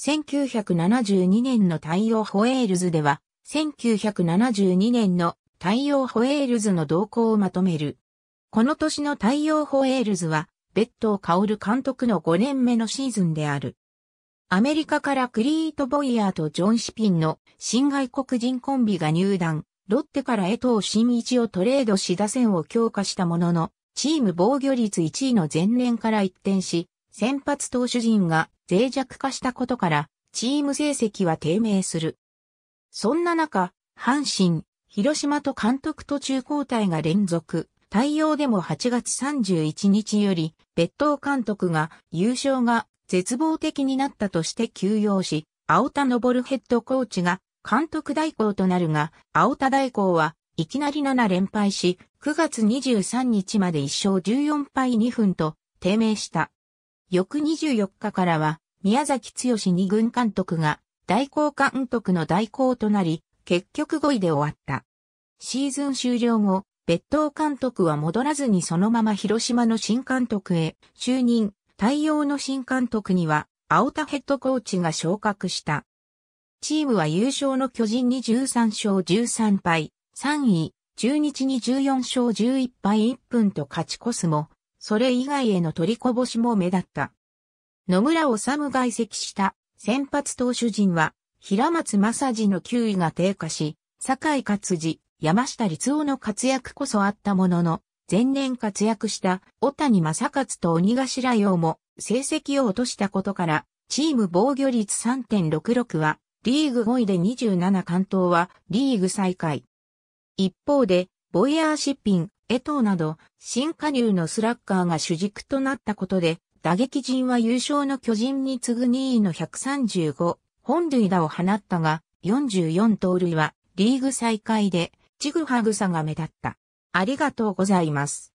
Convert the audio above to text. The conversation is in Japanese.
1972年の太陽ホエールズでは、1972年の太陽ホエールズの動向をまとめる。この年の太陽ホエールズは、ベッを香薫監督の5年目のシーズンである。アメリカからクリート・ボイヤーとジョン・シピンの新外国人コンビが入団、ロッテから江藤新一をトレードし打線を強化したものの、チーム防御率1位の前年から一転し、先発投手陣が脆弱化したことから、チーム成績は低迷する。そんな中、阪神、広島と監督途中交代が連続、対応でも8月31日より、別当監督が優勝が絶望的になったとして休養し、青田昇ヘッドコーチが監督代行となるが、青田代行はいきなり7連敗し、9月23日まで1勝14敗2分と低迷した。翌24日からは、宮崎強二軍監督が、代行監督の代行となり、結局5位で終わった。シーズン終了後、別当監督は戻らずにそのまま広島の新監督へ就任、対応の新監督には、青田ヘッドコーチが昇格した。チームは優勝の巨人に13勝13敗、3位、中日に14勝11敗1分と勝ち越すも、それ以外への取りこぼしも目立った。野村治が外籍した先発投手陣は、平松正治の球威が低下し、坂井勝治、山下律夫の活躍こそあったものの、前年活躍した小谷正勝と鬼頭洋も成績を落としたことから、チーム防御率3.66は、リーグ5位で27関東はリーグ最下位。一方で、ボイヤーシッピン、江藤など、新加入のスラッガーが主軸となったことで、打撃陣は優勝の巨人に次ぐ2位の135、本塁打を放ったが、44盗塁は、リーグ再開で、ちぐはぐさが目立った。ありがとうございます。